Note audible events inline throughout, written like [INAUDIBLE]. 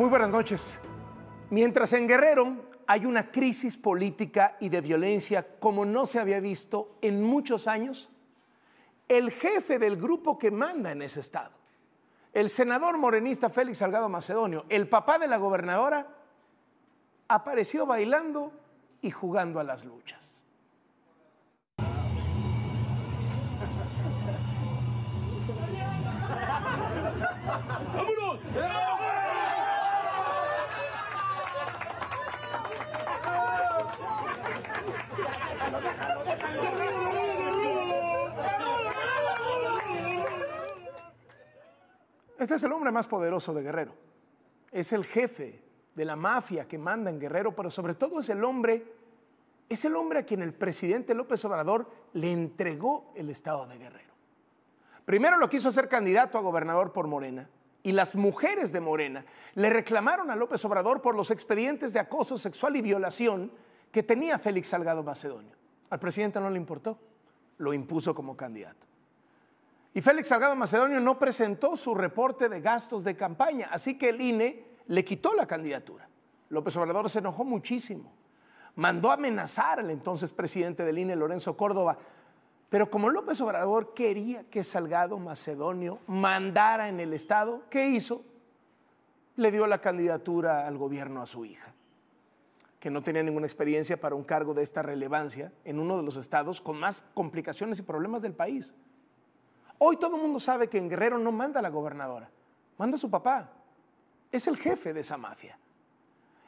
Muy buenas noches. Mientras en Guerrero hay una crisis política y de violencia como no se había visto en muchos años, el jefe del grupo que manda en ese estado, el senador morenista Félix Salgado Macedonio, el papá de la gobernadora, apareció bailando y jugando a las luchas. ¡Eh! Este es el hombre más poderoso de Guerrero. Es el jefe de la mafia que manda en Guerrero, pero sobre todo es el hombre, es el hombre a quien el presidente López Obrador le entregó el estado de Guerrero. Primero lo quiso hacer candidato a gobernador por Morena, y las mujeres de Morena le reclamaron a López Obrador por los expedientes de acoso sexual y violación que tenía Félix Salgado Macedonio. Al presidente no le importó, lo impuso como candidato. Y Félix Salgado Macedonio no presentó su reporte de gastos de campaña, así que el INE le quitó la candidatura. López Obrador se enojó muchísimo. Mandó amenazar al entonces presidente del INE, Lorenzo Córdoba. Pero como López Obrador quería que Salgado Macedonio mandara en el Estado, ¿qué hizo? Le dio la candidatura al gobierno a su hija que no tenía ninguna experiencia para un cargo de esta relevancia en uno de los estados con más complicaciones y problemas del país. Hoy todo el mundo sabe que en Guerrero no manda la gobernadora, manda su papá. Es el jefe de esa mafia.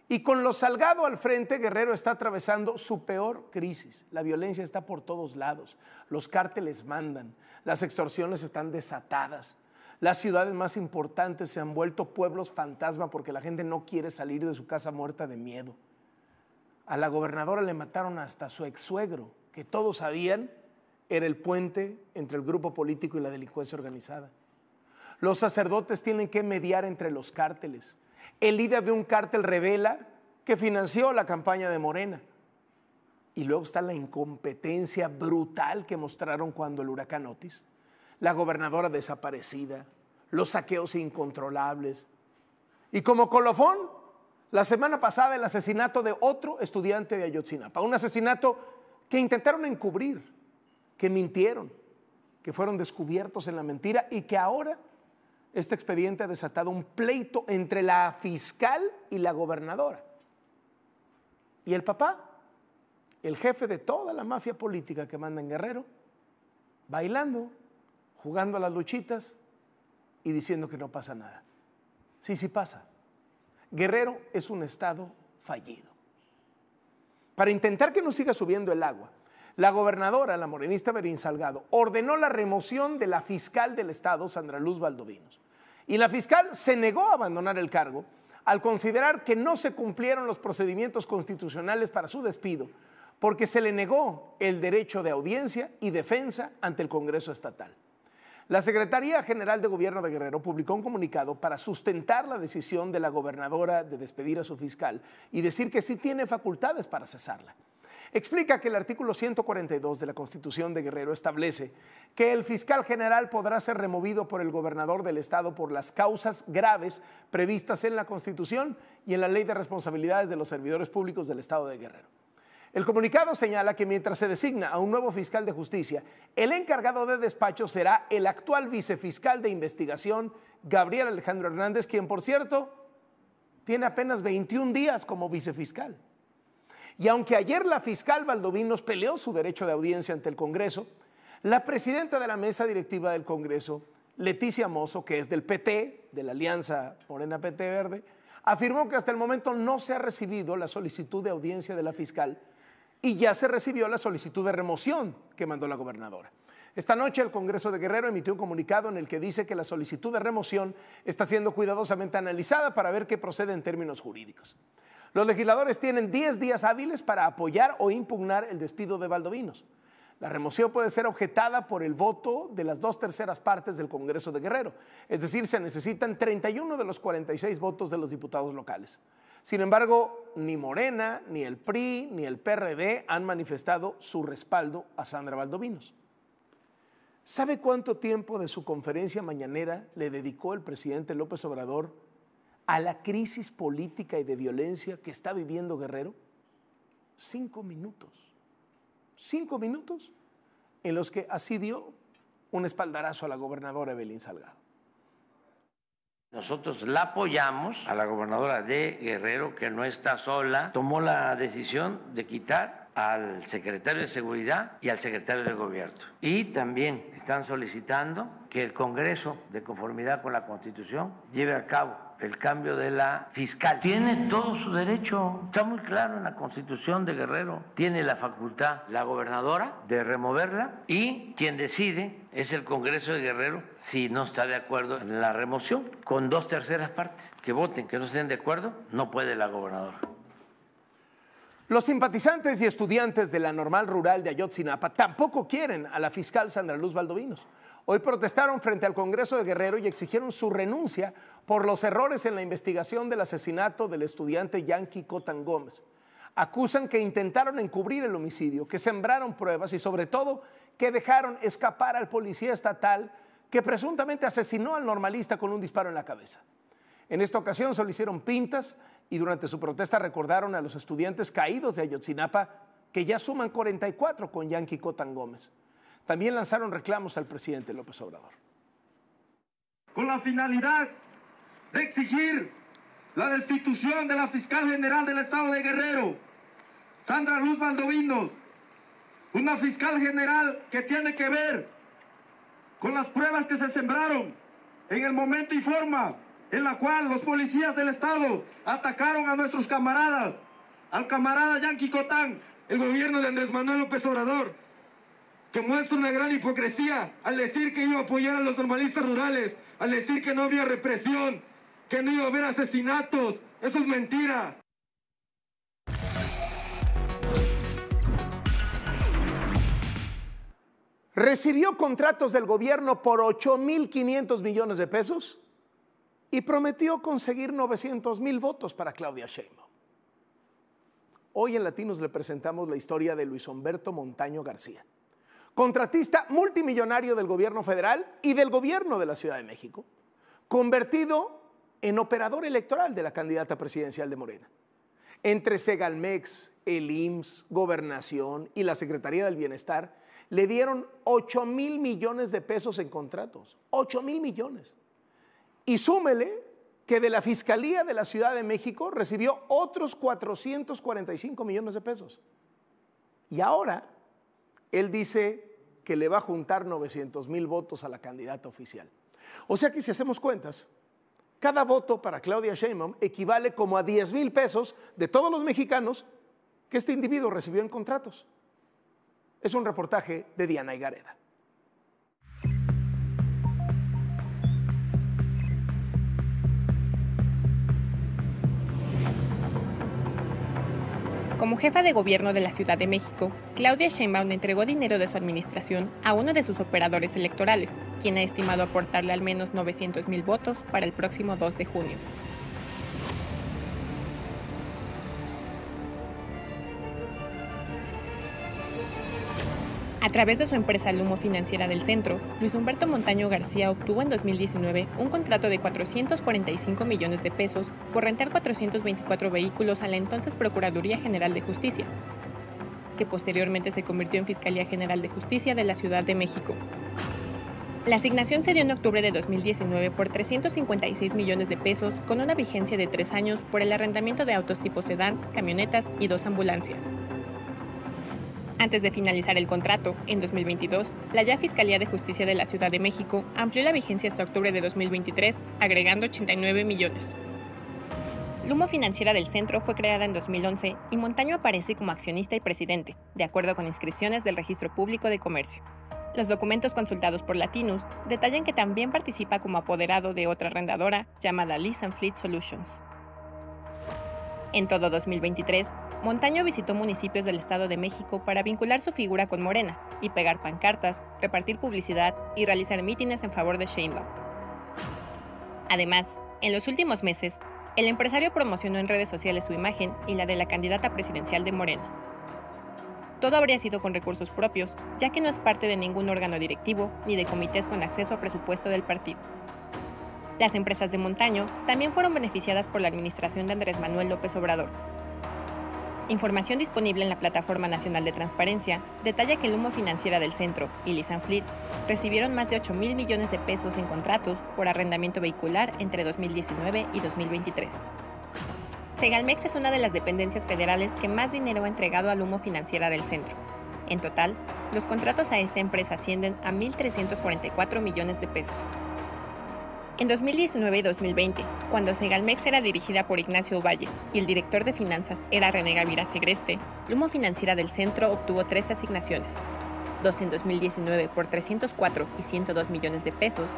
Y con lo salgado al frente, Guerrero está atravesando su peor crisis. La violencia está por todos lados. Los cárteles mandan. Las extorsiones están desatadas. Las ciudades más importantes se han vuelto pueblos fantasma porque la gente no quiere salir de su casa muerta de miedo. A la gobernadora le mataron hasta su ex suegro, que todos sabían era el puente entre el grupo político y la delincuencia organizada. Los sacerdotes tienen que mediar entre los cárteles. El líder de un cártel revela que financió la campaña de Morena. Y luego está la incompetencia brutal que mostraron cuando el huracán Otis, la gobernadora desaparecida, los saqueos incontrolables. Y como colofón, la semana pasada el asesinato de otro estudiante de Ayotzinapa, un asesinato que intentaron encubrir, que mintieron, que fueron descubiertos en la mentira y que ahora este expediente ha desatado un pleito entre la fiscal y la gobernadora. Y el papá, el jefe de toda la mafia política que manda en Guerrero, bailando, jugando a las luchitas y diciendo que no pasa nada. Sí, sí pasa. Guerrero es un estado fallido. Para intentar que no siga subiendo el agua, la gobernadora, la morenista Berín Salgado, ordenó la remoción de la fiscal del estado, Sandra Luz Valdovinos. Y la fiscal se negó a abandonar el cargo al considerar que no se cumplieron los procedimientos constitucionales para su despido, porque se le negó el derecho de audiencia y defensa ante el Congreso Estatal. La Secretaría General de Gobierno de Guerrero publicó un comunicado para sustentar la decisión de la gobernadora de despedir a su fiscal y decir que sí tiene facultades para cesarla. Explica que el artículo 142 de la Constitución de Guerrero establece que el fiscal general podrá ser removido por el gobernador del Estado por las causas graves previstas en la Constitución y en la Ley de Responsabilidades de los Servidores Públicos del Estado de Guerrero. El comunicado señala que mientras se designa a un nuevo fiscal de justicia, el encargado de despacho será el actual vicefiscal de investigación, Gabriel Alejandro Hernández, quien, por cierto, tiene apenas 21 días como vicefiscal. Y aunque ayer la fiscal Valdovinos peleó su derecho de audiencia ante el Congreso, la presidenta de la mesa directiva del Congreso, Leticia Mozo, que es del PT, de la Alianza Morena PT Verde, afirmó que hasta el momento no se ha recibido la solicitud de audiencia de la fiscal y ya se recibió la solicitud de remoción que mandó la gobernadora. Esta noche el Congreso de Guerrero emitió un comunicado en el que dice que la solicitud de remoción está siendo cuidadosamente analizada para ver qué procede en términos jurídicos. Los legisladores tienen 10 días hábiles para apoyar o impugnar el despido de Valdovinos. La remoción puede ser objetada por el voto de las dos terceras partes del Congreso de Guerrero, es decir, se necesitan 31 de los 46 votos de los diputados locales. Sin embargo, ni Morena, ni el PRI, ni el PRD han manifestado su respaldo a Sandra Valdovinos. ¿Sabe cuánto tiempo de su conferencia mañanera le dedicó el presidente López Obrador a la crisis política y de violencia que está viviendo Guerrero? Cinco minutos. Cinco minutos en los que así dio un espaldarazo a la gobernadora Evelyn Salgado. Nosotros la apoyamos a la gobernadora de Guerrero, que no está sola, tomó la decisión de quitar al secretario de Seguridad y al secretario de Gobierno. Y también están solicitando que el Congreso, de conformidad con la Constitución, lleve a cabo el cambio de la fiscal. Tiene todo su derecho, está muy claro en la constitución de Guerrero, tiene la facultad la gobernadora de removerla y quien decide es el Congreso de Guerrero si no está de acuerdo en la remoción, con dos terceras partes que voten, que no estén de acuerdo, no puede la gobernadora. Los simpatizantes y estudiantes de la normal rural de Ayotzinapa tampoco quieren a la fiscal Sandra Luz Valdovinos. Hoy protestaron frente al Congreso de Guerrero y exigieron su renuncia por los errores en la investigación del asesinato del estudiante Yankee Cotan Gómez. Acusan que intentaron encubrir el homicidio, que sembraron pruebas y sobre todo que dejaron escapar al policía estatal que presuntamente asesinó al normalista con un disparo en la cabeza. En esta ocasión solo hicieron pintas y durante su protesta recordaron a los estudiantes caídos de Ayotzinapa, que ya suman 44 con Yankee Cotan Gómez también lanzaron reclamos al presidente López Obrador. Con la finalidad de exigir la destitución de la fiscal general del estado de Guerrero, Sandra Luz Valdovinos, una fiscal general que tiene que ver con las pruebas que se sembraron en el momento y forma en la cual los policías del Estado atacaron a nuestros camaradas, al camarada Yanqui Cotán, el gobierno de Andrés Manuel López Obrador, que muestra una gran hipocresía al decir que iba a apoyar a los normalistas rurales, al decir que no había represión, que no iba a haber asesinatos. Eso es mentira. Recibió contratos del gobierno por 8.500 millones de pesos y prometió conseguir mil votos para Claudia Sheinbaum. Hoy en Latinos le presentamos la historia de Luis Humberto Montaño García contratista multimillonario del gobierno federal y del gobierno de la Ciudad de México, convertido en operador electoral de la candidata presidencial de Morena. Entre Segalmex, el IMSS, Gobernación y la Secretaría del Bienestar, le dieron 8 mil millones de pesos en contratos. 8 mil millones. Y súmele que de la Fiscalía de la Ciudad de México recibió otros 445 millones de pesos. Y ahora él dice que le va a juntar 900 mil votos a la candidata oficial. O sea que si hacemos cuentas, cada voto para Claudia Sheinbaum equivale como a 10 mil pesos de todos los mexicanos que este individuo recibió en contratos. Es un reportaje de Diana Igareda. Como jefa de gobierno de la Ciudad de México, Claudia Sheinbaum entregó dinero de su administración a uno de sus operadores electorales, quien ha estimado aportarle al menos 900 mil votos para el próximo 2 de junio. A través de su empresa Lumo Financiera del Centro, Luis Humberto Montaño García obtuvo en 2019 un contrato de 445 millones de pesos por rentar 424 vehículos a la entonces Procuraduría General de Justicia, que posteriormente se convirtió en Fiscalía General de Justicia de la Ciudad de México. La asignación se dio en octubre de 2019 por 356 millones de pesos con una vigencia de tres años por el arrendamiento de autos tipo sedán, camionetas y dos ambulancias. Antes de finalizar el contrato, en 2022, la ya Fiscalía de Justicia de la Ciudad de México amplió la vigencia hasta octubre de 2023, agregando 89 millones. Lumo Financiera del Centro fue creada en 2011 y Montaño aparece como accionista y presidente, de acuerdo con inscripciones del Registro Público de Comercio. Los documentos consultados por Latinus detallan que también participa como apoderado de otra arrendadora llamada Lease Fleet Solutions. En todo 2023, Montaño visitó municipios del Estado de México para vincular su figura con Morena y pegar pancartas, repartir publicidad y realizar mítines en favor de Sheinbaum. Además, en los últimos meses, el empresario promocionó en redes sociales su imagen y la de la candidata presidencial de Morena. Todo habría sido con recursos propios, ya que no es parte de ningún órgano directivo ni de comités con acceso a presupuesto del partido. Las empresas de montaño también fueron beneficiadas por la administración de Andrés Manuel López Obrador. Información disponible en la Plataforma Nacional de Transparencia detalla que el humo financiera del centro y Lisan Fleet recibieron más de 8 mil millones de pesos en contratos por arrendamiento vehicular entre 2019 y 2023. Segalmex es una de las dependencias federales que más dinero ha entregado al humo financiera del centro. En total, los contratos a esta empresa ascienden a 1.344 millones de pesos, en 2019 y 2020, cuando Segalmex era dirigida por Ignacio Valle y el director de finanzas era René Gavira Segreste, Lumo Financiera del Centro obtuvo tres asignaciones, dos en 2019 por 304 y 102 millones de pesos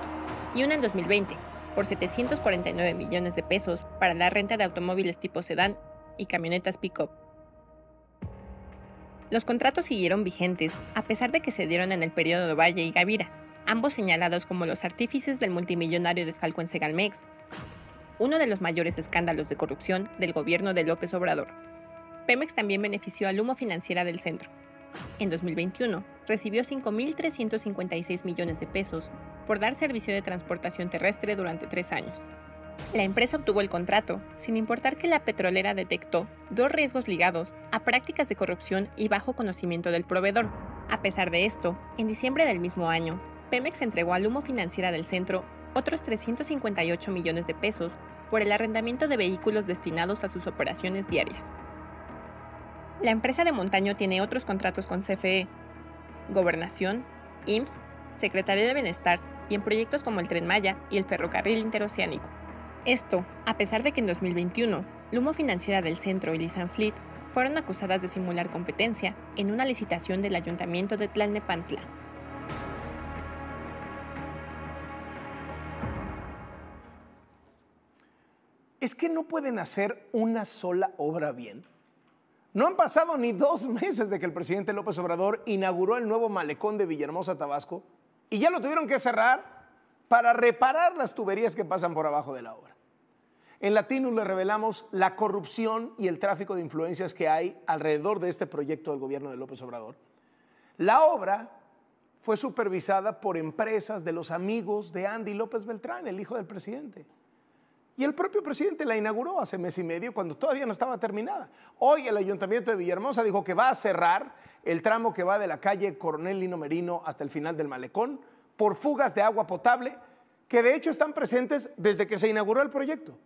y una en 2020 por 749 millones de pesos para la renta de automóviles tipo sedán y camionetas pick-up. Los contratos siguieron vigentes a pesar de que se dieron en el periodo de Valle y Gavira, ambos señalados como los artífices del multimillonario desfalco en Segalmex, uno de los mayores escándalos de corrupción del gobierno de López Obrador. Pemex también benefició al humo financiera del centro. En 2021, recibió 5.356 millones de pesos por dar servicio de transportación terrestre durante tres años. La empresa obtuvo el contrato, sin importar que la petrolera detectó dos riesgos ligados a prácticas de corrupción y bajo conocimiento del proveedor. A pesar de esto, en diciembre del mismo año, Pemex entregó a Lumo Financiera del Centro otros 358 millones de pesos por el arrendamiento de vehículos destinados a sus operaciones diarias. La empresa de Montaño tiene otros contratos con CFE, Gobernación, IMSS, Secretaría de Bienestar y en proyectos como el Tren Maya y el Ferrocarril Interoceánico. Esto, a pesar de que en 2021, Lumo Financiera del Centro y Fleet fueron acusadas de simular competencia en una licitación del Ayuntamiento de Tlalnepantla. ¿es que no pueden hacer una sola obra bien? No han pasado ni dos [LAUGHS] meses de que el presidente López Obrador inauguró el nuevo malecón de Villahermosa, Tabasco, y ya lo tuvieron que cerrar para reparar las tuberías que pasan por abajo de la obra. En Latino le revelamos la corrupción y el tráfico de influencias que hay alrededor de este proyecto del gobierno de López Obrador. La obra fue supervisada por empresas de los amigos de Andy López Beltrán, el hijo del presidente. Y el propio presidente la inauguró hace mes y medio cuando todavía no estaba terminada. Hoy el ayuntamiento de Villahermosa dijo que va a cerrar el tramo que va de la calle Coronel Lino Merino hasta el final del malecón por fugas de agua potable que de hecho están presentes desde que se inauguró el proyecto.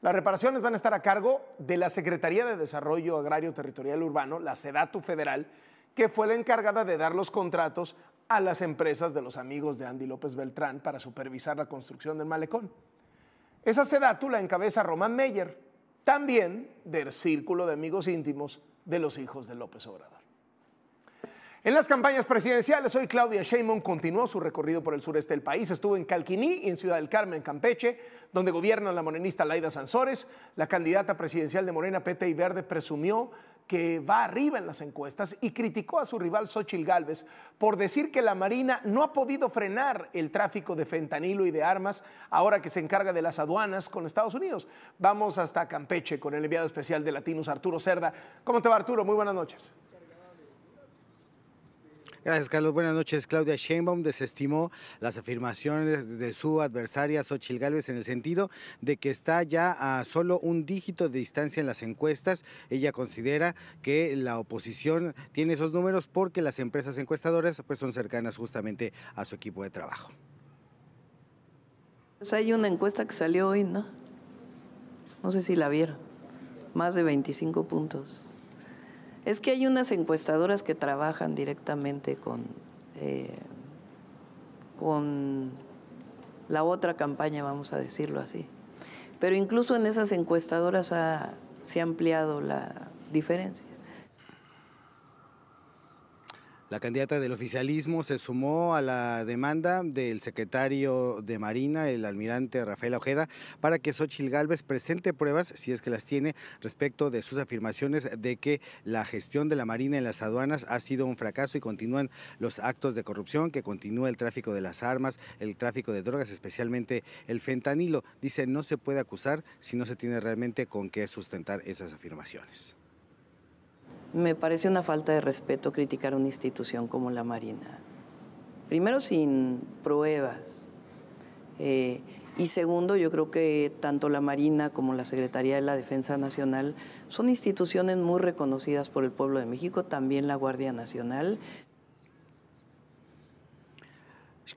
Las reparaciones van a estar a cargo de la Secretaría de Desarrollo Agrario Territorial Urbano, la SEDATU Federal, que fue la encargada de dar los contratos a las empresas de los amigos de Andy López Beltrán para supervisar la construcción del malecón. Esa sedátula encabeza Román Meyer, también del círculo de amigos íntimos de los hijos de López Obrador. En las campañas presidenciales, hoy Claudia Sheinbaum continuó su recorrido por el sureste del país. Estuvo en Calquiní y en Ciudad del Carmen, Campeche, donde gobierna la morenista Laida Sansores. La candidata presidencial de Morena, PT y Verde, presumió que va arriba en las encuestas, y criticó a su rival Xochil Gálvez por decir que la Marina no ha podido frenar el tráfico de fentanilo y de armas ahora que se encarga de las aduanas con Estados Unidos. Vamos hasta Campeche con el enviado especial de Latinos, Arturo Cerda. ¿Cómo te va, Arturo? Muy buenas noches. Gracias, Carlos. Buenas noches. Claudia Sheinbaum desestimó las afirmaciones de su adversaria Xochil Gálvez en el sentido de que está ya a solo un dígito de distancia en las encuestas. Ella considera que la oposición tiene esos números porque las empresas encuestadoras pues, son cercanas justamente a su equipo de trabajo. Pues hay una encuesta que salió hoy, ¿no? No sé si la vieron. Más de 25 puntos. Es que hay unas encuestadoras que trabajan directamente con, eh, con la otra campaña, vamos a decirlo así. Pero incluso en esas encuestadoras se ha ampliado la diferencia. La candidata del oficialismo se sumó a la demanda del secretario de Marina, el almirante Rafael Ojeda, para que Xochil Gálvez presente pruebas, si es que las tiene, respecto de sus afirmaciones de que la gestión de la Marina en las aduanas ha sido un fracaso y continúan los actos de corrupción, que continúa el tráfico de las armas, el tráfico de drogas, especialmente el fentanilo. Dice, no se puede acusar si no se tiene realmente con qué sustentar esas afirmaciones. Me parece una falta de respeto criticar una institución como la Marina. Primero, sin pruebas. Eh, y segundo, yo creo que tanto la Marina como la Secretaría de la Defensa Nacional son instituciones muy reconocidas por el pueblo de México, también la Guardia Nacional.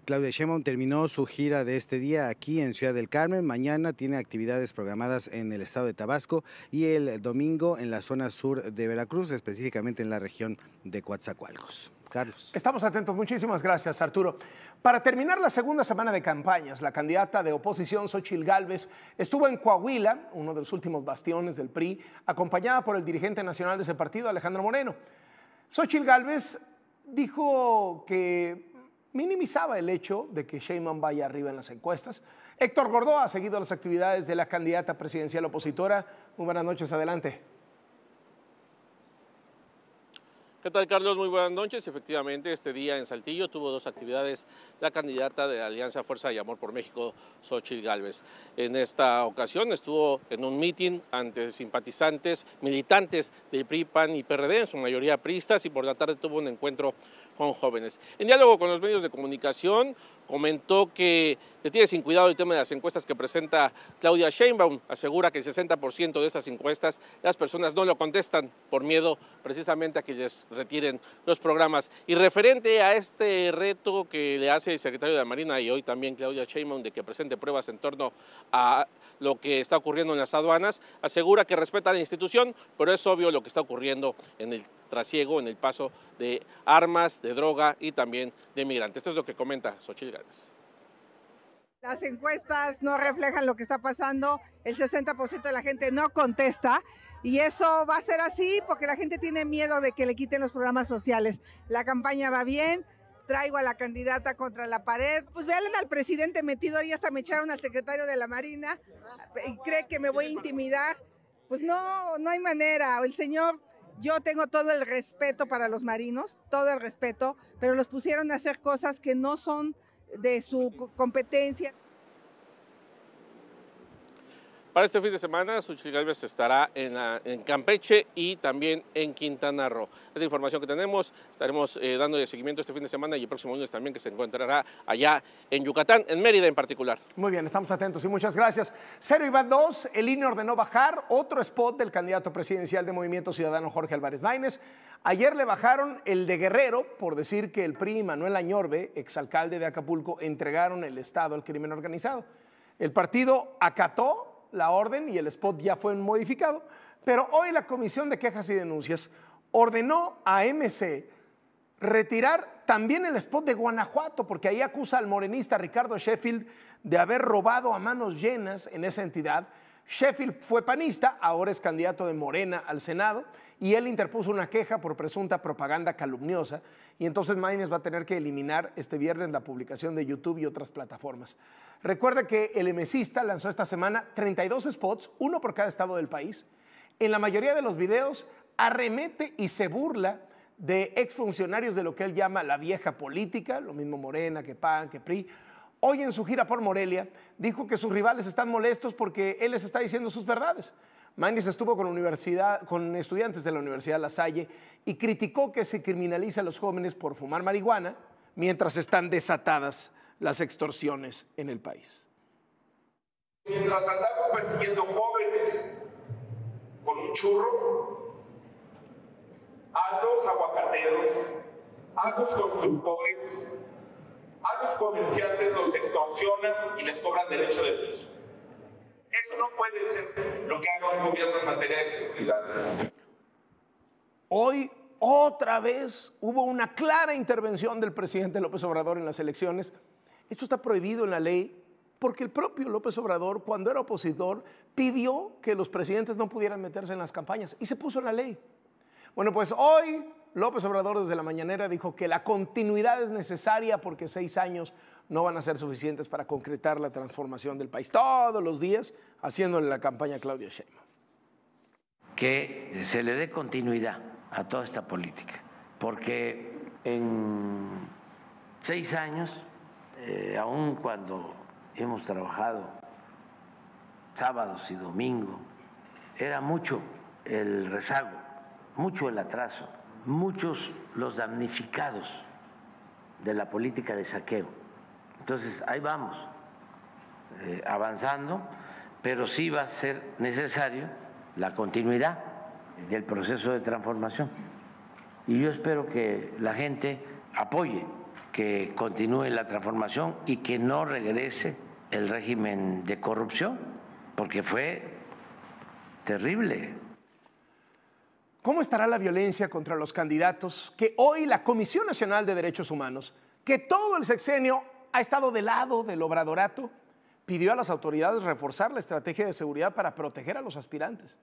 Claudia Sheinbaum terminó su gira de este día aquí en Ciudad del Carmen. Mañana tiene actividades programadas en el estado de Tabasco y el domingo en la zona sur de Veracruz, específicamente en la región de Coatzacoalcos. Carlos. Estamos atentos. Muchísimas gracias, Arturo. Para terminar la segunda semana de campañas, la candidata de oposición, Xochil Gálvez, estuvo en Coahuila, uno de los últimos bastiones del PRI, acompañada por el dirigente nacional de ese partido, Alejandro Moreno. Xochil Gálvez dijo que minimizaba el hecho de que Sheinbaum vaya arriba en las encuestas. Héctor Gordó ha seguido las actividades de la candidata presidencial opositora. Muy buenas noches, adelante. ¿Qué tal, Carlos? Muy buenas noches. Efectivamente, este día en Saltillo tuvo dos actividades la candidata de Alianza Fuerza y Amor por México, Xochitl Gálvez. En esta ocasión estuvo en un mitin ante simpatizantes, militantes del PRI, PAN y PRD, en su mayoría priistas, y por la tarde tuvo un encuentro con jóvenes. En diálogo con los medios de comunicación, comentó que le tiene sin cuidado el tema de las encuestas que presenta Claudia Sheinbaum. Asegura que el 60% de estas encuestas las personas no lo contestan por miedo precisamente a que les retiren los programas. Y referente a este reto que le hace el secretario de la Marina y hoy también Claudia Sheinbaum de que presente pruebas en torno a lo que está ocurriendo en las aduanas, asegura que respeta la institución, pero es obvio lo que está ocurriendo en el trasiego en el paso de armas, de droga y también de migrantes. Esto es lo que comenta Xochitl Gálvez. Las encuestas no reflejan lo que está pasando, el 60% de la gente no contesta y eso va a ser así porque la gente tiene miedo de que le quiten los programas sociales. La campaña va bien, traigo a la candidata contra la pared. Pues vean al presidente metido ahí, hasta me echaron al secretario de la Marina y cree que me voy a intimidar. Pues no, no hay manera. El señor yo tengo todo el respeto para los marinos, todo el respeto, pero los pusieron a hacer cosas que no son de su competencia. Para este fin de semana, Suchil Galvez estará en, Campeche y también en Quintana Roo. Es información que tenemos. Estaremos eh, dando seguimiento este fin de semana y el próximo lunes también que se encontrará allá en Yucatán, en Mérida en particular. Muy bien, estamos atentos y muchas gracias. Cero y van dos, el INE ordenó bajar otro spot del candidato presidencial de Movimiento Ciudadano Jorge Álvarez Maínez. Ayer le bajaron el de Guerrero por decir que el PRI Manuel Añorbe, exalcalde de Acapulco, entregaron el Estado al crimen organizado. El partido acató la orden y el spot ya fue modificado, pero hoy la Comisión de Quejas y Denuncias ordenó a MC retirar también el spot de Guanajuato, porque ahí acusa al morenista Ricardo Sheffield de haber robado a manos llenas en esa entidad. Sheffield fue panista, ahora es candidato de Morena al Senado y él interpuso una queja por presunta propaganda calumniosa y entonces maínez va a tener que eliminar este viernes la publicación de YouTube y otras plataformas. Recuerda que el MCista lanzó esta semana 32 spots, uno por cada estado del país. En la mayoría de los videos arremete y se burla de exfuncionarios de lo que él llama la vieja política, lo mismo Morena, que PAN, que PRI. Hoy en su gira por Morelia dijo que sus rivales están molestos porque él les está diciendo sus verdades. Magnis estuvo con, estudiantes de la Universidad de La Salle y criticó que se criminaliza a los jóvenes por fumar marihuana mientras están desatadas las extorsiones en el país. Mientras andamos persiguiendo jóvenes con un churro, a los aguacateros, a los constructores, a los comerciantes los extorsionan y les cobran derecho de piso. Eso no puede ser lo que haga un gobierno en materia de seguridad. Hoy otra vez hubo una clara intervención del presidente López Obrador en las elecciones. Esto está prohibido en la ley porque el propio López Obrador, cuando era opositor, pidió que los presidentes no pudieran meterse en las campañas y se puso en la ley. Bueno, pues hoy López Obrador desde la mañanera dijo que la continuidad es necesaria porque seis años no van a ser suficientes para concretar la transformación del país. Todos los días haciéndole la campaña a Claudia Sheinbaum. Que se le dé continuidad a toda esta política, porque en seis años, eh, aun cuando hemos trabajado sábados y domingos, era mucho el rezago, mucho el atraso muchos los damnificados de la política de saqueo. Entonces, ahí vamos, eh, avanzando, pero sí va a ser necesario la continuidad del proceso de transformación. Y yo espero que la gente apoye que continúe la transformación y que no regrese el régimen de corrupción, porque fue terrible ¿Cómo estará la violencia contra los candidatos que hoy la Comisión Nacional de Derechos Humanos, que todo el sexenio ha estado de lado del obradorato, pidió a las autoridades reforzar la estrategia de seguridad para proteger a los aspirantes?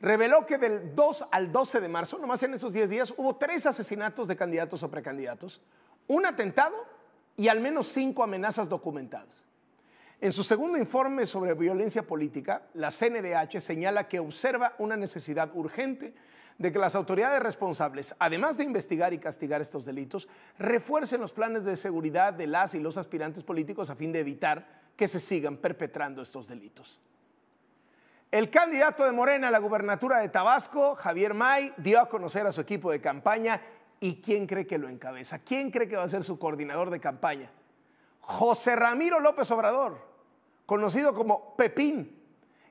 Reveló que del 2 al 12 de marzo, nomás en esos 10 días, hubo tres asesinatos de candidatos o precandidatos, un atentado y al menos cinco amenazas documentadas. En su segundo informe sobre violencia política, la CNDH señala que observa una necesidad urgente de que las autoridades responsables, además de investigar y castigar estos delitos, refuercen los planes de seguridad de las y los aspirantes políticos a fin de evitar que se sigan perpetrando estos delitos. El candidato de Morena a la gubernatura de Tabasco, Javier May, dio a conocer a su equipo de campaña y quién cree que lo encabeza, quién cree que va a ser su coordinador de campaña. José Ramiro López Obrador, conocido como Pepín,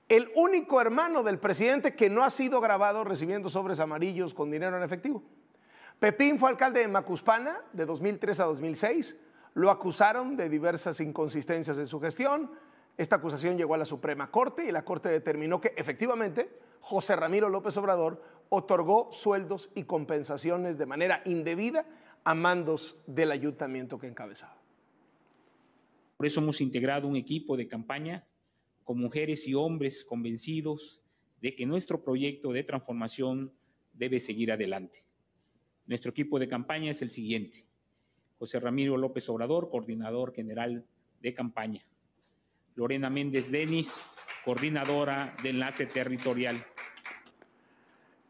el único hermano del presidente que no ha sido grabado recibiendo sobres amarillos con dinero en efectivo. Pepín fue alcalde de Macuspana de 2003 a 2006. Lo acusaron de diversas inconsistencias en su gestión. Esta acusación llegó a la Suprema Corte y la Corte determinó que efectivamente José Ramiro López Obrador otorgó sueldos y compensaciones de manera indebida a mandos del ayuntamiento que encabezaba. Por eso hemos integrado un equipo de campaña con mujeres y hombres convencidos de que nuestro proyecto de transformación debe seguir adelante. Nuestro equipo de campaña es el siguiente. José Ramiro López Obrador, coordinador general de campaña. Lorena Méndez Denis, coordinadora de enlace territorial.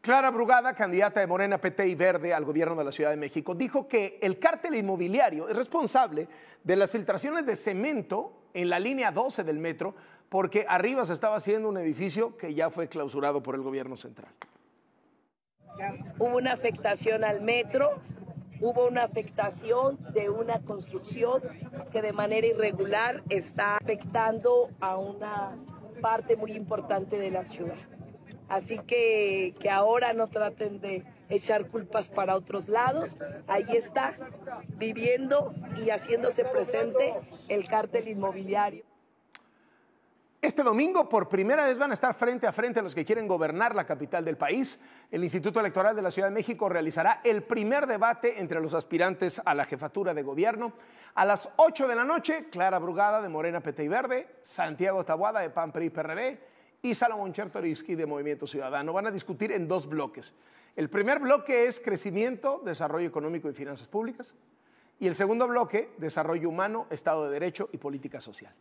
Clara Brugada, candidata de Morena, PT y Verde al gobierno de la Ciudad de México, dijo que el cártel inmobiliario es responsable de las filtraciones de cemento en la línea 12 del metro, porque arriba se estaba haciendo un edificio que ya fue clausurado por el gobierno central. Hubo una afectación al metro, hubo una afectación de una construcción que de manera irregular está afectando a una parte muy importante de la ciudad. Así que, que ahora no traten de echar culpas para otros lados. Ahí está viviendo y haciéndose presente el cártel inmobiliario. Este domingo, por primera vez, van a estar frente a frente a los que quieren gobernar la capital del país. El Instituto Electoral de la Ciudad de México realizará el primer debate entre los aspirantes a la jefatura de gobierno. A las 8 de la noche, Clara Brugada de Morena PT y Verde, Santiago Tabuada de PAN PRI y Salomón Chertoriski de Movimiento Ciudadano. Van a discutir en dos bloques. El primer bloque es crecimiento, desarrollo económico y finanzas públicas. Y el segundo bloque, desarrollo humano, Estado de Derecho y política social.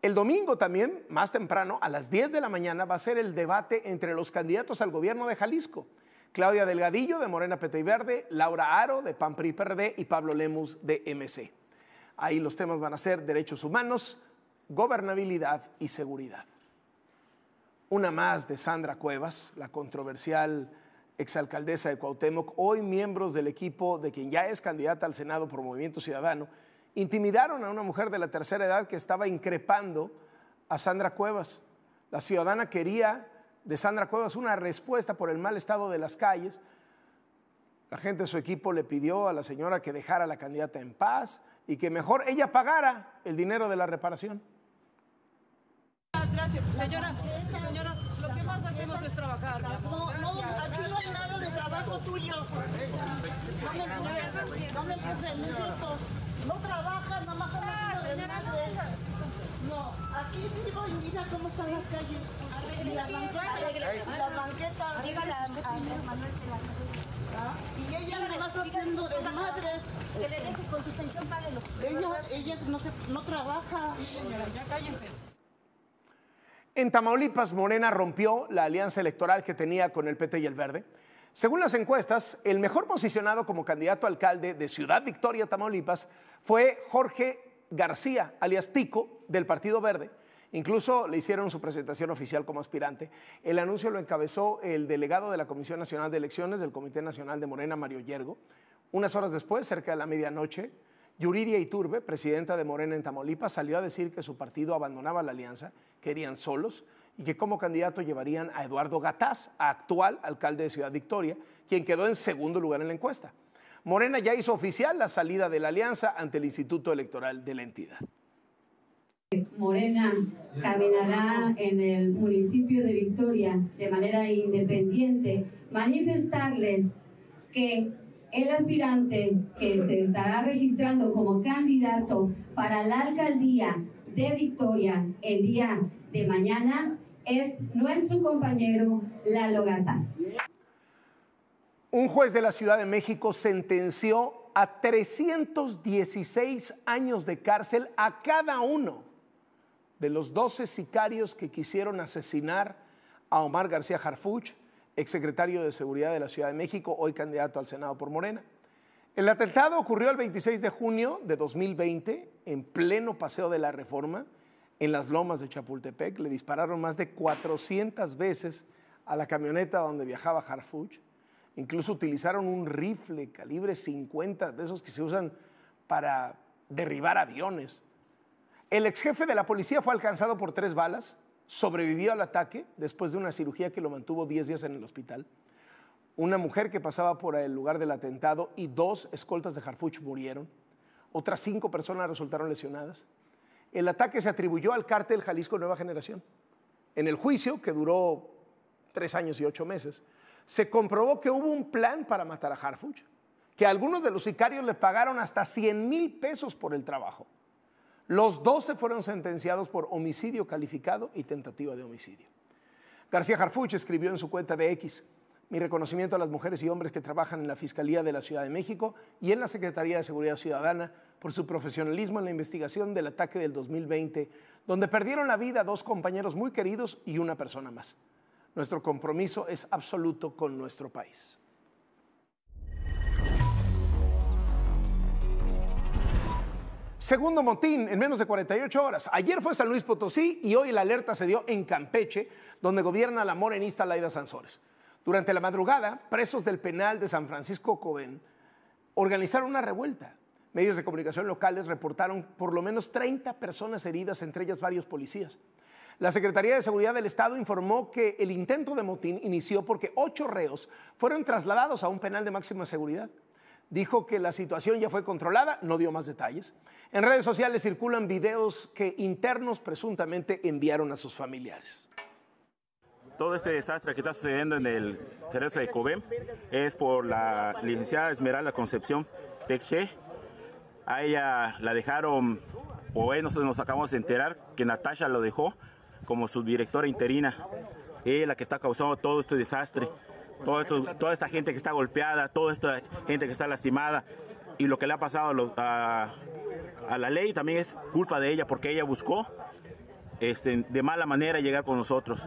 El domingo también, más temprano, a las 10 de la mañana, va a ser el debate entre los candidatos al gobierno de Jalisco. Claudia Delgadillo de Morena PT y Verde, Laura Aro de PAN PRI y Pablo Lemus de MC. Ahí los temas van a ser derechos humanos, gobernabilidad y seguridad. Una más de Sandra Cuevas, la controversial exalcaldesa de Cuauhtémoc, hoy miembros del equipo de quien ya es candidata al Senado por Movimiento Ciudadano, Intimidaron a una mujer de la tercera edad que estaba increpando a Sandra Cuevas. La ciudadana quería de Sandra Cuevas una respuesta por el mal estado de las calles. La gente de su equipo le pidió a la señora que dejara a la candidata en paz y que mejor ella pagara el dinero de la reparación. Gracias, señora, señora, lo que más hacemos es trabajar. No, aquí no hay nada de trabajo tuyo. No me, no trabaja, nada más andan ah, haciendo madres. No, aquí vivo y mira cómo están las calles. Y las banquetas, las banquetas. ¿Ah? Y ella nada más haciendo madres, Que le deje con su pensión, los. Ella, ella no, se, no trabaja. señora, ya cállense. En Tamaulipas, Morena rompió la alianza electoral que tenía con el PT y el Verde. Según las encuestas, el mejor posicionado como candidato alcalde de Ciudad Victoria, Tamaulipas, fue Jorge García, alias Tico, del Partido Verde. Incluso le hicieron su presentación oficial como aspirante. El anuncio lo encabezó el delegado de la Comisión Nacional de Elecciones del Comité Nacional de Morena, Mario Yergo. Unas horas después, cerca de la medianoche, Yuriria Iturbe, presidenta de Morena en Tamaulipas, salió a decir que su partido abandonaba la alianza, querían solos y que como candidato llevarían a Eduardo Gatás, actual alcalde de Ciudad Victoria, quien quedó en segundo lugar en la encuesta. Morena ya hizo oficial la salida de la alianza ante el Instituto Electoral de la entidad. Morena caminará en el municipio de Victoria de manera independiente, manifestarles que el aspirante que se estará registrando como candidato para la alcaldía de Victoria el día de mañana es nuestro compañero Lalo Gatas. Un juez de la Ciudad de México sentenció a 316 años de cárcel a cada uno de los 12 sicarios que quisieron asesinar a Omar García Harfuch, exsecretario de Seguridad de la Ciudad de México, hoy candidato al Senado por Morena. El atentado ocurrió el 26 de junio de 2020, en pleno paseo de la Reforma, en las lomas de Chapultepec. Le dispararon más de 400 veces a la camioneta donde viajaba Harfuch. Incluso utilizaron un rifle calibre 50, de esos que se usan para derribar aviones. El ex jefe de la policía fue alcanzado por tres balas, sobrevivió al ataque después de una cirugía que lo mantuvo 10 días en el hospital. Una mujer que pasaba por el lugar del atentado y dos escoltas de Harfuch murieron. Otras cinco personas resultaron lesionadas. El ataque se atribuyó al cártel Jalisco Nueva Generación. En el juicio, que duró tres años y ocho meses, se comprobó que hubo un plan para matar a Harfuch, que algunos de los sicarios le pagaron hasta 100 mil pesos por el trabajo. Los 12 fueron sentenciados por homicidio calificado y tentativa de homicidio. García Harfuch escribió en su cuenta de X, mi reconocimiento a las mujeres y hombres que trabajan en la Fiscalía de la Ciudad de México y en la Secretaría de Seguridad Ciudadana por su profesionalismo en la investigación del ataque del 2020, donde perdieron la vida dos compañeros muy queridos y una persona más. Nuestro compromiso es absoluto con nuestro país. Segundo motín en menos de 48 horas. Ayer fue San Luis Potosí y hoy la alerta se dio en Campeche, donde gobierna la morenista Laida Sansores. Durante la madrugada, presos del penal de San Francisco Coven organizaron una revuelta. Medios de comunicación locales reportaron por lo menos 30 personas heridas, entre ellas varios policías. La Secretaría de Seguridad del Estado informó que el intento de motín inició porque ocho reos fueron trasladados a un penal de máxima seguridad. Dijo que la situación ya fue controlada, no dio más detalles. En redes sociales circulan videos que internos presuntamente enviaron a sus familiares todo este desastre que está sucediendo en el cerezo de Cobem es por la licenciada Esmeralda Concepción Texche. A ella la dejaron, o nosotros nos acabamos de enterar que Natasha lo dejó como su directora interina, es eh, la que está causando todo este desastre, toda esta gente que está golpeada, toda esta gente que está lastimada y lo que le ha pasado a, la ley también es culpa de ella porque ella buscó este, de mala manera llegar con nosotros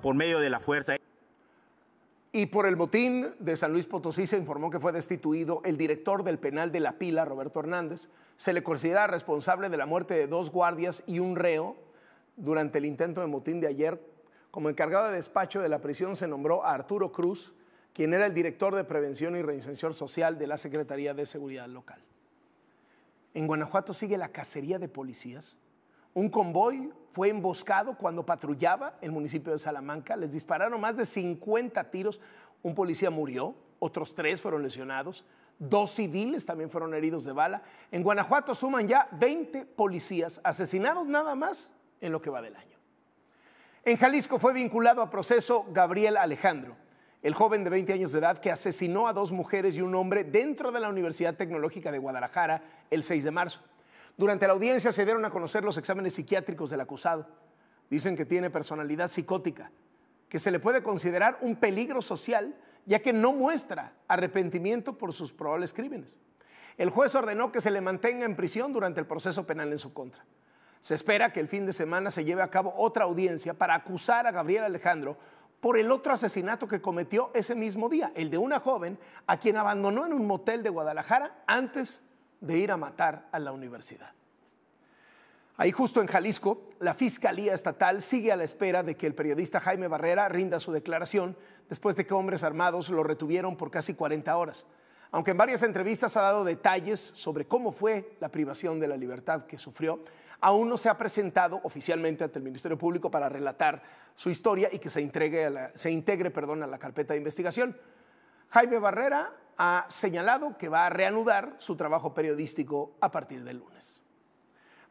por medio de la fuerza. Y por el motín de San Luis Potosí se informó que fue destituido el director del penal de La Pila, Roberto Hernández. Se le considera responsable de la muerte de dos guardias y un reo durante el intento de motín de ayer, como encargado de despacho de la prisión se nombró a Arturo Cruz, quien era el director de Prevención y Reinserción Social de la Secretaría de Seguridad Local. En Guanajuato sigue la cacería de policías. Un convoy fue emboscado cuando patrullaba el municipio de Salamanca. Les dispararon más de 50 tiros. Un policía murió, otros tres fueron lesionados. Dos civiles también fueron heridos de bala. En Guanajuato suman ya 20 policías asesinados nada más en lo que va del año. En Jalisco fue vinculado a proceso Gabriel Alejandro, el joven de 20 años de edad que asesinó a dos mujeres y un hombre dentro de la Universidad Tecnológica de Guadalajara el 6 de marzo. Durante la audiencia se dieron a conocer los exámenes psiquiátricos del acusado. Dicen que tiene personalidad psicótica, que se le puede considerar un peligro social ya que no muestra arrepentimiento por sus probables crímenes. El juez ordenó que se le mantenga en prisión durante el proceso penal en su contra. Se espera que el fin de semana se lleve a cabo otra audiencia para acusar a Gabriel Alejandro por el otro asesinato que cometió ese mismo día, el de una joven a quien abandonó en un motel de Guadalajara antes de ir a matar a la universidad. Ahí justo en Jalisco, la Fiscalía Estatal sigue a la espera de que el periodista Jaime Barrera rinda su declaración después de que hombres armados lo retuvieron por casi 40 horas, aunque en varias entrevistas ha dado detalles sobre cómo fue la privación de la libertad que sufrió, aún no se ha presentado oficialmente ante el Ministerio Público para relatar su historia y que se, integre perdón, a la carpeta de investigación. Jaime Barrera ha señalado que va a reanudar su trabajo periodístico a partir del lunes.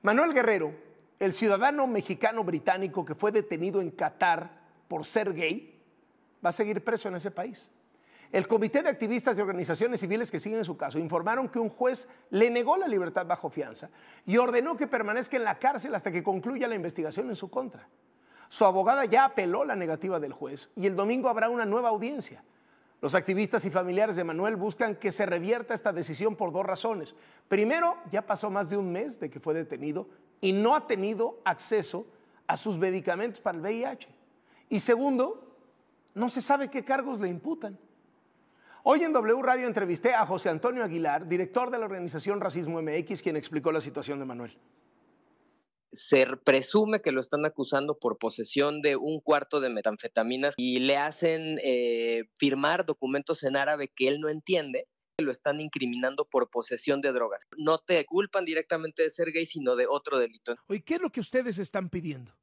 Manuel Guerrero, el ciudadano mexicano británico que fue detenido en Qatar por ser gay, va a seguir preso en ese país. El Comité de Activistas y Organizaciones Civiles que siguen su caso informaron que un juez le negó la libertad bajo fianza y ordenó que permanezca en la cárcel hasta que concluya la investigación en su contra. Su abogada ya apeló la negativa del juez y el domingo habrá una nueva audiencia. Los activistas y familiares de Manuel buscan que se revierta esta decisión por dos razones. Primero, ya pasó más de un mes de que fue detenido y no ha tenido acceso a sus medicamentos para el VIH. Y segundo, no se sabe qué cargos le imputan. Hoy en W Radio entrevisté a José Antonio Aguilar, director de la organización Racismo MX, quien explicó la situación de Manuel. Se presume que lo están acusando por posesión de un cuarto de metanfetaminas y le hacen eh, firmar documentos en árabe que él no entiende lo están incriminando por posesión de drogas. No te culpan directamente de ser gay, sino de otro delito. ¿Y qué es lo que ustedes están pidiendo?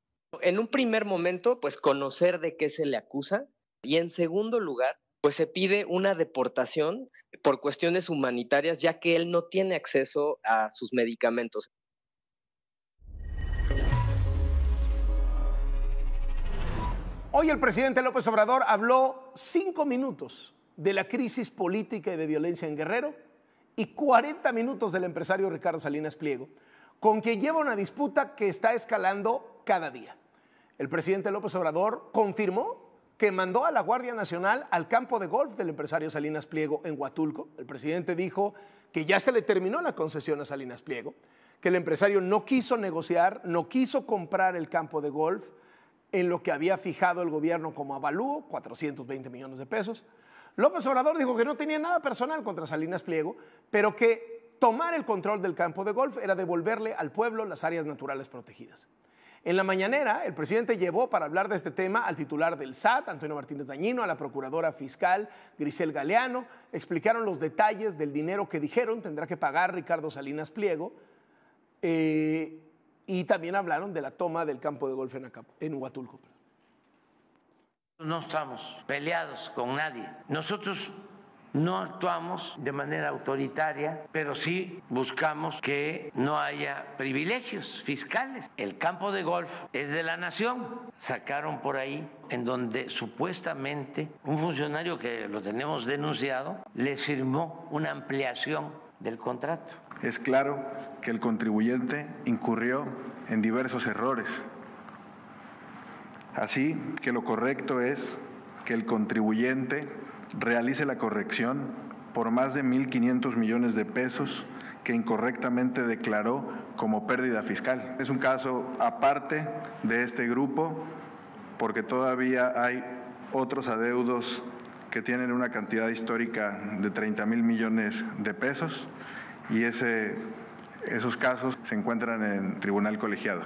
En un primer momento, pues conocer de qué se le acusa. Y en segundo lugar, pues se pide una deportación por cuestiones humanitarias, ya que él no tiene acceso a sus medicamentos. Hoy el presidente López Obrador habló cinco minutos de la crisis política y de violencia en Guerrero y 40 minutos del empresario Ricardo Salinas Pliego, con quien lleva una disputa que está escalando cada día. El presidente López Obrador confirmó que mandó a la Guardia Nacional al campo de golf del empresario Salinas Pliego en Huatulco. El presidente dijo que ya se le terminó la concesión a Salinas Pliego, que el empresario no quiso negociar, no quiso comprar el campo de golf en lo que había fijado el gobierno como avalúo, 420 millones de pesos. López Obrador dijo que no tenía nada personal contra Salinas Pliego, pero que tomar el control del campo de golf era devolverle al pueblo las áreas naturales protegidas. En la mañanera, el presidente llevó para hablar de este tema al titular del SAT, Antonio Martínez Dañino, a la procuradora fiscal Grisel Galeano, explicaron los detalles del dinero que dijeron tendrá que pagar Ricardo Salinas Pliego. Eh, y también hablaron de la toma del campo de golf en, en Huatulco. No estamos peleados con nadie. Nosotros no actuamos de manera autoritaria, pero sí buscamos que no haya privilegios fiscales. El campo de golf es de la nación. Sacaron por ahí en donde supuestamente un funcionario que lo tenemos denunciado le firmó una ampliación del contrato. Es claro que el contribuyente incurrió en diversos errores. Así que lo correcto es que el contribuyente realice la corrección por más de 1.500 millones de pesos que incorrectamente declaró como pérdida fiscal. Es un caso aparte de este grupo porque todavía hay otros adeudos que tienen una cantidad histórica de 30 mil millones de pesos y ese, esos casos se encuentran en tribunal colegiado.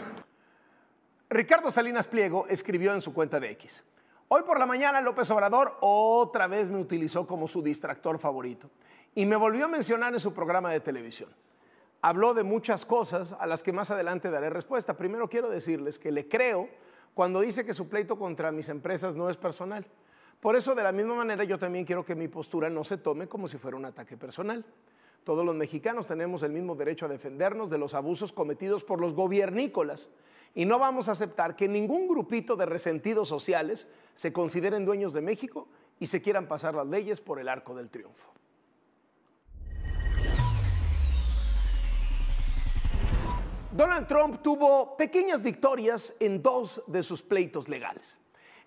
Ricardo Salinas Pliego escribió en su cuenta de X. Hoy por la mañana López Obrador otra vez me utilizó como su distractor favorito y me volvió a mencionar en su programa de televisión. Habló de muchas cosas a las que más adelante daré respuesta. Primero quiero decirles que le creo cuando dice que su pleito contra mis empresas no es personal. Por eso, de la misma manera, yo también quiero que mi postura no se tome como si fuera un ataque personal. Todos los mexicanos tenemos el mismo derecho a defendernos de los abusos cometidos por los gobiernícolas y no vamos a aceptar que ningún grupito de resentidos sociales se consideren dueños de México y se quieran pasar las leyes por el arco del triunfo. Donald Trump tuvo pequeñas victorias en dos de sus pleitos legales.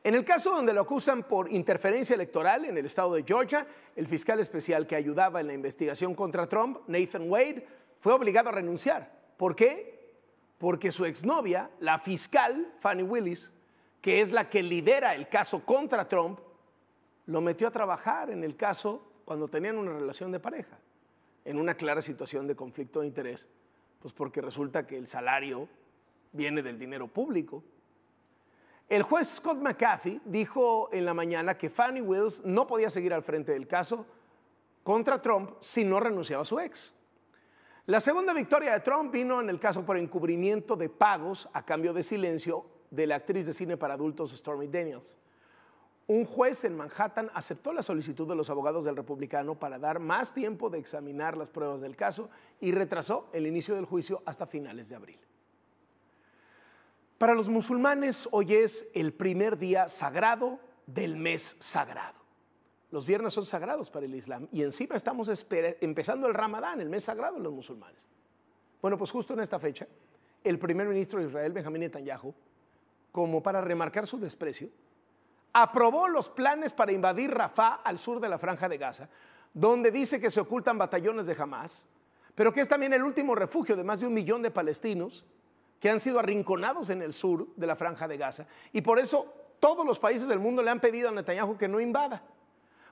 En el caso donde lo acusan por interferencia electoral en el estado de Georgia, el fiscal especial que ayudaba en la investigación contra Trump, Nathan Wade, fue obligado a renunciar. ¿Por qué? Porque su exnovia, la fiscal Fanny Willis, que es la que lidera el caso contra Trump, lo metió a trabajar en el caso cuando tenían una relación de pareja, en una clara situación de conflicto de interés, pues porque resulta que el salario viene del dinero público el juez Scott McAfee dijo en la mañana que Fannie Wills no podía seguir al frente del caso contra Trump si no renunciaba a su ex. La segunda victoria de Trump vino en el caso por encubrimiento de pagos a cambio de silencio de la actriz de cine para adultos Stormy Daniels. Un juez en Manhattan aceptó la solicitud de los abogados del republicano para dar más tiempo de examinar las pruebas del caso y retrasó el inicio del juicio hasta finales de abril. Para los musulmanes hoy es el primer día sagrado del mes sagrado. Los viernes son sagrados para el Islam y encima estamos empezando el Ramadán, el mes sagrado de los musulmanes. Bueno, pues justo en esta fecha, el primer ministro de Israel, Benjamín Netanyahu, como para remarcar su desprecio, aprobó los planes para invadir Rafah al sur de la franja de Gaza, donde dice que se ocultan batallones de Hamas, pero que es también el último refugio de más de un millón de palestinos que han sido arrinconados en el sur de la franja de Gaza. Y por eso todos los países del mundo le han pedido a Netanyahu que no invada.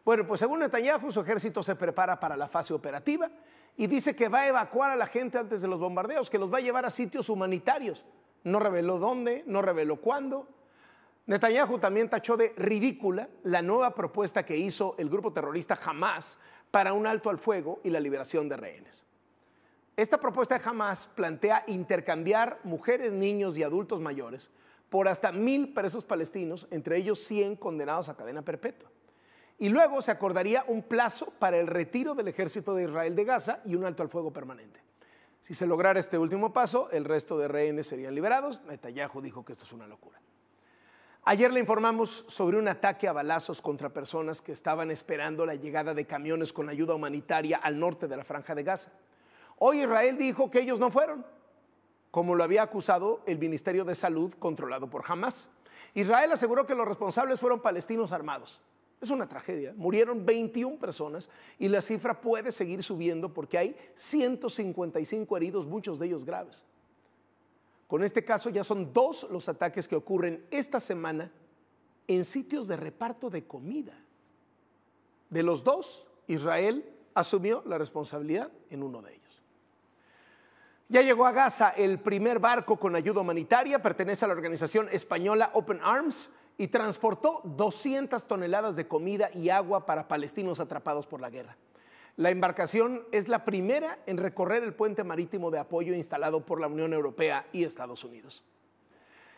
Bueno, pues según Netanyahu, su ejército se prepara para la fase operativa y dice que va a evacuar a la gente antes de los bombardeos, que los va a llevar a sitios humanitarios. No reveló dónde, no reveló cuándo. Netanyahu también tachó de ridícula la nueva propuesta que hizo el grupo terrorista Jamás para un alto al fuego y la liberación de rehenes. Esta propuesta jamás plantea intercambiar mujeres, niños y adultos mayores por hasta mil presos palestinos, entre ellos 100 condenados a cadena perpetua. Y luego se acordaría un plazo para el retiro del ejército de Israel de Gaza y un alto al fuego permanente. Si se lograra este último paso, el resto de rehenes serían liberados. Netanyahu dijo que esto es una locura. Ayer le informamos sobre un ataque a balazos contra personas que estaban esperando la llegada de camiones con ayuda humanitaria al norte de la franja de Gaza. Hoy Israel dijo que ellos no fueron, como lo había acusado el Ministerio de Salud controlado por Hamas. Israel aseguró que los responsables fueron palestinos armados. Es una tragedia. Murieron 21 personas y la cifra puede seguir subiendo porque hay 155 heridos, muchos de ellos graves. Con este caso ya son dos los ataques que ocurren esta semana en sitios de reparto de comida. De los dos, Israel asumió la responsabilidad en uno de ellos. Ya llegó a Gaza el primer barco con ayuda humanitaria, pertenece a la organización española Open Arms y transportó 200 toneladas de comida y agua para palestinos atrapados por la guerra. La embarcación es la primera en recorrer el puente marítimo de apoyo instalado por la Unión Europea y Estados Unidos.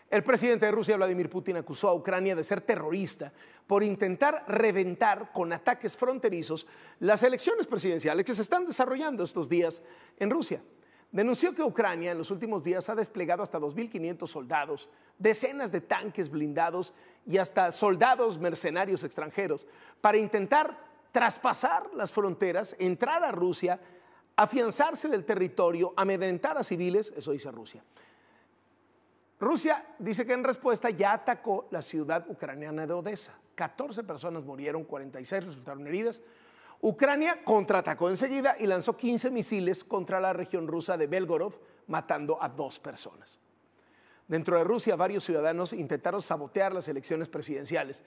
El presidente de Rusia, Vladimir Putin, acusó a Ucrania de ser terrorista por intentar reventar con ataques fronterizos las elecciones presidenciales que se están desarrollando estos días en Rusia denunció que Ucrania en los últimos días ha desplegado hasta 2.500 soldados, decenas de tanques blindados y hasta soldados mercenarios extranjeros para intentar traspasar las fronteras, entrar a Rusia, afianzarse del territorio, amedrentar a civiles, eso dice Rusia. Rusia dice que en respuesta ya atacó la ciudad ucraniana de Odessa. 14 personas murieron, 46 resultaron heridas, Ucrania contraatacó enseguida y lanzó 15 misiles contra la región rusa de Belgorod, matando a dos personas. Dentro de Rusia, varios ciudadanos intentaron sabotear las elecciones presidenciales,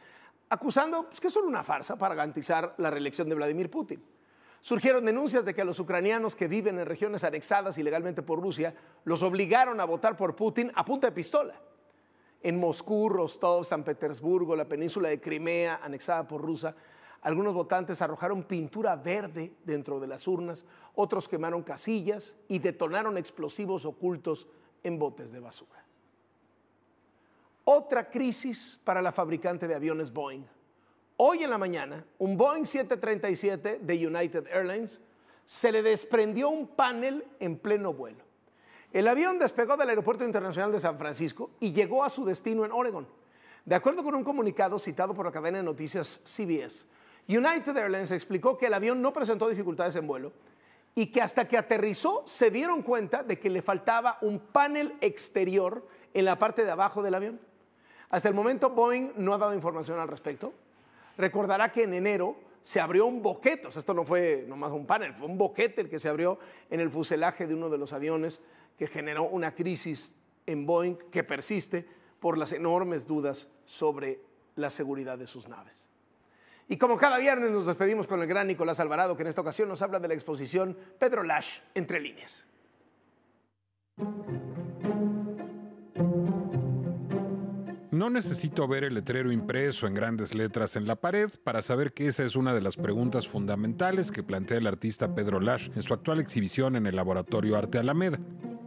acusando pues, que es solo una farsa para garantizar la reelección de Vladimir Putin. Surgieron denuncias de que a los ucranianos que viven en regiones anexadas ilegalmente por Rusia los obligaron a votar por Putin a punta de pistola. En Moscú, Rostov, San Petersburgo, la península de Crimea, anexada por Rusia, algunos votantes arrojaron pintura verde dentro de las urnas, otros quemaron casillas y detonaron explosivos ocultos en botes de basura. Otra crisis para la fabricante de aviones Boeing. Hoy en la mañana, un Boeing 737 de United Airlines se le desprendió un panel en pleno vuelo. El avión despegó del Aeropuerto Internacional de San Francisco y llegó a su destino en Oregon. De acuerdo con un comunicado citado por la cadena de noticias CBS, United Airlines explicó que el avión no presentó dificultades en vuelo y que hasta que aterrizó se dieron cuenta de que le faltaba un panel exterior en la parte de abajo del avión. Hasta el momento Boeing no ha dado información al respecto. Recordará que en enero se abrió un boquete, o sea, esto no fue nomás un panel, fue un boquete el que se abrió en el fuselaje de uno de los aviones que generó una crisis en Boeing que persiste por las enormes dudas sobre la seguridad de sus naves. Y como cada viernes nos despedimos con el gran Nicolás Alvarado, que en esta ocasión nos habla de la exposición Pedro Lash entre líneas. No necesito ver el letrero impreso en grandes letras en la pared para saber que esa es una de las preguntas fundamentales que plantea el artista Pedro Lash en su actual exhibición en el Laboratorio Arte Alameda.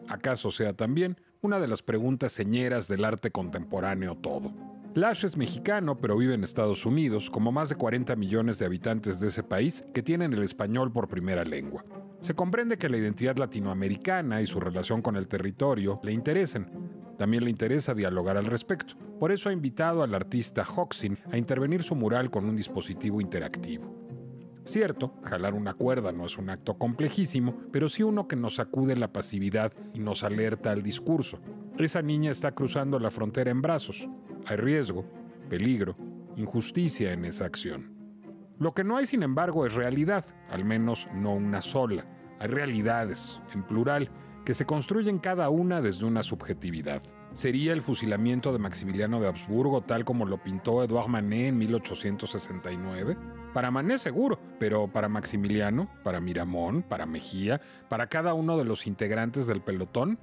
¿Acaso sea también una de las preguntas señeras del arte contemporáneo todo? Lash es mexicano, pero vive en Estados Unidos, como más de 40 millones de habitantes de ese país que tienen el español por primera lengua. Se comprende que la identidad latinoamericana y su relación con el territorio le interesen, también le interesa dialogar al respecto. Por eso ha invitado al artista Hoxin a intervenir su mural con un dispositivo interactivo. Cierto, jalar una cuerda no es un acto complejísimo, pero sí uno que nos sacude la pasividad y nos alerta al discurso. Esa niña está cruzando la frontera en brazos. Hay riesgo, peligro, injusticia en esa acción. Lo que no hay, sin embargo, es realidad, al menos no una sola. Hay realidades, en plural, que se construyen cada una desde una subjetividad. Sería el fusilamiento de Maximiliano de Habsburgo tal como lo pintó Edouard Manet en 1869? Para Mané seguro, pero para Maximiliano, para Miramón, para Mejía, para cada uno de los integrantes del pelotón,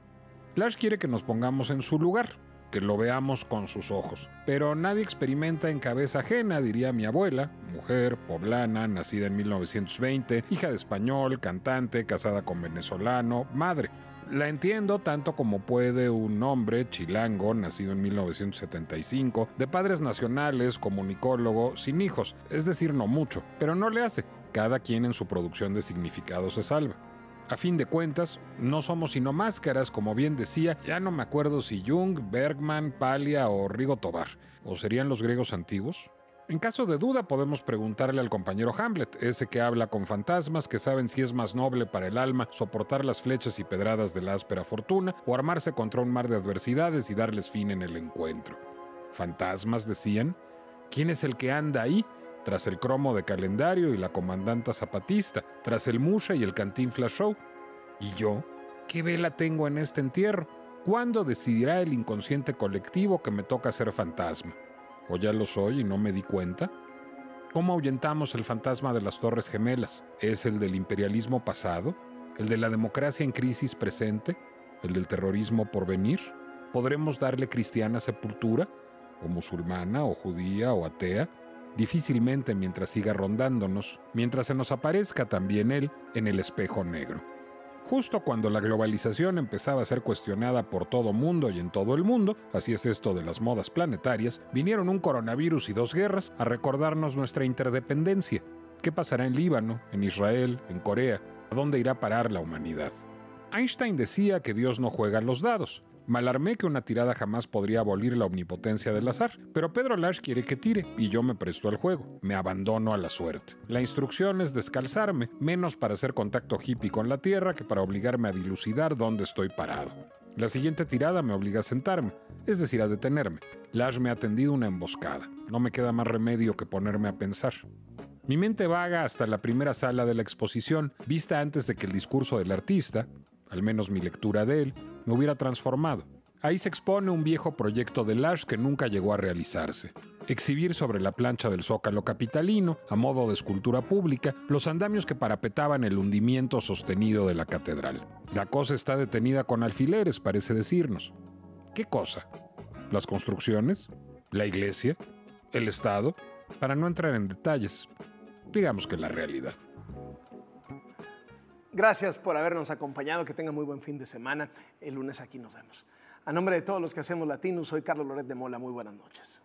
Lash quiere que nos pongamos en su lugar, que lo veamos con sus ojos. Pero nadie experimenta en cabeza ajena, diría mi abuela, mujer poblana, nacida en 1920, hija de español, cantante, casada con venezolano, madre. La entiendo tanto como puede un hombre chilango, nacido en 1975, de padres nacionales, comunicólogo, sin hijos, es decir, no mucho, pero no le hace. Cada quien en su producción de significado se salva. A fin de cuentas, no somos sino máscaras, como bien decía, ya no me acuerdo si Jung, Bergman, Palia o Rigo Tobar. ¿O serían los griegos antiguos? En caso de duda podemos preguntarle al compañero Hamlet, ese que habla con fantasmas que saben si es más noble para el alma soportar las flechas y pedradas de la áspera fortuna o armarse contra un mar de adversidades y darles fin en el encuentro. ¿Fantasmas decían? ¿Quién es el que anda ahí? Tras el cromo de calendario y la comandanta zapatista, tras el musha y el flash show. ¿Y yo? ¿Qué vela tengo en este entierro? ¿Cuándo decidirá el inconsciente colectivo que me toca ser fantasma? ¿O ya lo soy y no me di cuenta? ¿Cómo ahuyentamos el fantasma de las Torres Gemelas? ¿Es el del imperialismo pasado? ¿El de la democracia en crisis presente? ¿El del terrorismo por venir? ¿Podremos darle cristiana sepultura? ¿O musulmana, o judía, o atea? Difícilmente mientras siga rondándonos, mientras se nos aparezca también él en el espejo negro justo cuando la globalización empezaba a ser cuestionada por todo mundo y en todo el mundo, así es esto de las modas planetarias, vinieron un coronavirus y dos guerras a recordarnos nuestra interdependencia. ¿Qué pasará en Líbano, en Israel, en Corea? ¿A dónde irá a parar la humanidad? Einstein decía que Dios no juega los dados, alarmé que una tirada jamás podría abolir la omnipotencia del azar, pero Pedro Lash quiere que tire y yo me presto al juego, me abandono a la suerte. La instrucción es descalzarme, menos para hacer contacto hippie con la tierra que para obligarme a dilucidar dónde estoy parado. La siguiente tirada me obliga a sentarme, es decir, a detenerme. Lash me ha tendido una emboscada, no me queda más remedio que ponerme a pensar. Mi mente vaga hasta la primera sala de la exposición, vista antes de que el discurso del artista, al menos mi lectura de él, me hubiera transformado. Ahí se expone un viejo proyecto de Lash que nunca llegó a realizarse. Exhibir sobre la plancha del zócalo capitalino, a modo de escultura pública, los andamios que parapetaban el hundimiento sostenido de la catedral. La cosa está detenida con alfileres, parece decirnos. ¿Qué cosa? ¿Las construcciones? ¿La iglesia? ¿El Estado? Para no entrar en detalles, digamos que la realidad. Gracias por habernos acompañado, que tengan muy buen fin de semana. El lunes aquí nos vemos. A nombre de todos los que hacemos Latinos, soy Carlos Loret de Mola. Muy buenas noches.